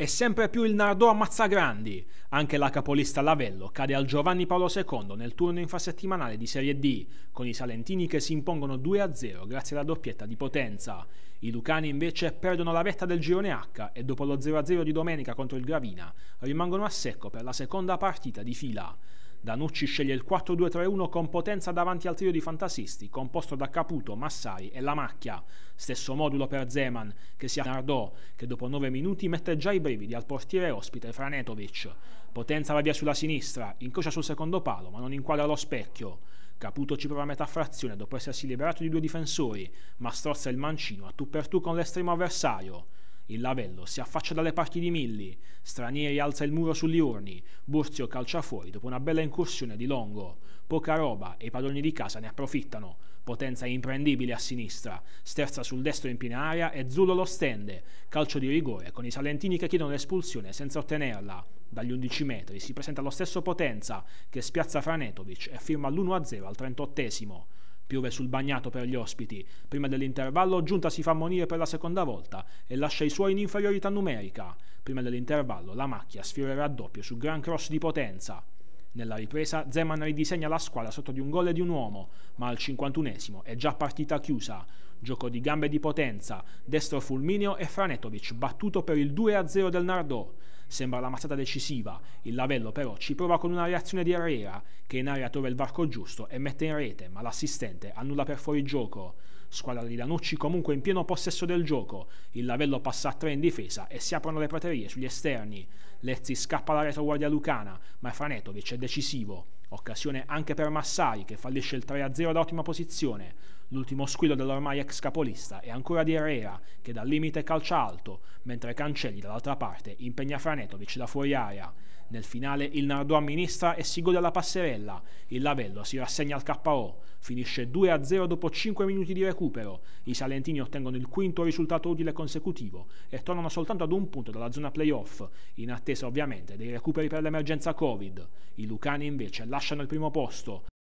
E sempre più il Nardò ammazza grandi. Anche la capolista Lavello cade al Giovanni Paolo II nel turno infrasettimanale di Serie D, con i salentini che si impongono 2-0 grazie alla doppietta di Potenza. I lucani invece perdono la vetta del girone H e dopo lo 0-0 di domenica contro il Gravina rimangono a secco per la seconda partita di fila. Danucci sceglie il 4-2-3-1 con potenza davanti al trio di fantasisti, composto da Caputo, Massari e Lamacchia. Stesso modulo per Zeman, che si Nardò, che dopo 9 minuti mette già i brividi al portiere ospite Franetovic. Potenza va via sulla sinistra, incrocia sul secondo palo, ma non inquadra lo specchio. Caputo ci prova a metà frazione dopo essersi liberato di due difensori, ma strozza il mancino a tu per tu con l'estremo avversario. Il lavello si affaccia dalle parti di Milli. Stranieri alza il muro sugli urni. Burzio calcia fuori dopo una bella incursione di Longo. Poca roba e i padroni di casa ne approfittano. Potenza imprendibile a sinistra. Sterza sul destro in piena area e Zullo lo stende. Calcio di rigore con i salentini che chiedono l'espulsione senza ottenerla. Dagli 11 metri si presenta lo stesso Potenza che spiazza Franetovic e firma l'1-0 al 38esimo piove sul bagnato per gli ospiti. Prima dell'intervallo Giunta si fa ammonire per la seconda volta e lascia i suoi in inferiorità numerica. Prima dell'intervallo la macchia sfiorerà a doppio su gran cross di potenza. Nella ripresa Zeman ridisegna la squadra sotto di un gol e di un uomo, ma al 51 è già partita chiusa. Gioco di gambe di potenza, destro fulmineo e Franetovic battuto per il 2-0 del Nardò. Sembra la mazzata decisiva, il Lavello però ci prova con una reazione di Herrera, che in area trova il varco giusto e mette in rete, ma l'assistente annulla per fuori gioco. Squadra di Lanucci comunque in pieno possesso del gioco, il Lavello passa a 3 in difesa e si aprono le praterie sugli esterni. Lezzi scappa alla retroguardia lucana, ma Franetovic è decisivo. Occasione anche per Massari che fallisce il 3-0 da ottima posizione. L'ultimo squillo dell'ormai ex capolista è ancora di Herrera, che dal limite calcia alto, mentre Cancelli dall'altra parte impegna Franetovic da fuori area. Nel finale il Nardò amministra e si gode alla passerella. Il Lavello si rassegna al KO. Finisce 2-0 dopo 5 minuti di recupero. I salentini ottengono il quinto risultato utile consecutivo e tornano soltanto ad un punto dalla zona playoff, in attesa ovviamente dei recuperi per l'emergenza Covid. I Lucani invece lasciano il primo posto,